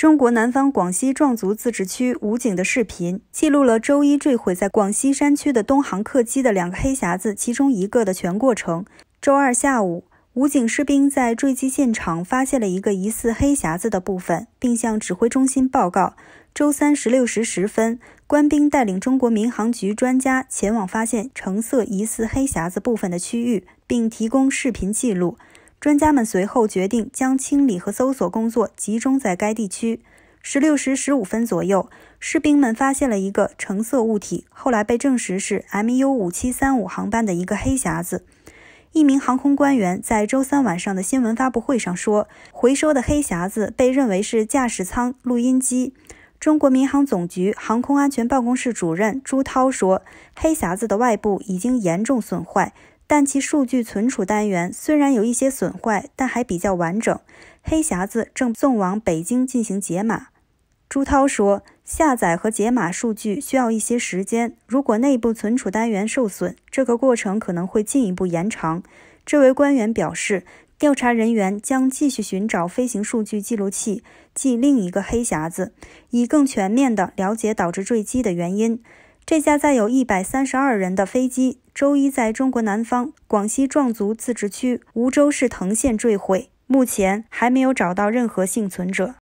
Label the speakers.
Speaker 1: 中国南方广西壮族自治区武警的视频记录了周一坠毁在广西山区的东航客机的两个黑匣子，其中一个的全过程。周二下午，武警士兵在坠机现场发现了一个疑似黑匣子的部分，并向指挥中心报告。周三十六时十分，官兵带领中国民航局专家前往发现橙色疑似黑匣子部分的区域，并提供视频记录。专家们随后决定将清理和搜索工作集中在该地区。十六时十五分左右，士兵们发现了一个橙色物体，后来被证实是 MU 五七三五航班的一个黑匣子。一名航空官员在周三晚上的新闻发布会上说，回收的黑匣子被认为是驾驶舱录音机。中国民航总局航空安全办公室主任朱涛说，黑匣子的外部已经严重损坏。但其数据存储单元虽然有一些损坏，但还比较完整。黑匣子正送往北京进行解码。朱涛说：“下载和解码数据需要一些时间。如果内部存储单元受损，这个过程可能会进一步延长。”这位官员表示，调查人员将继续寻找飞行数据记录器，即另一个黑匣子，以更全面地了解导致坠机的原因。这架载有一百三十二人的飞机，周一在中国南方广西壮族自治区梧州市藤县坠毁，目前还没有找到任何幸存者。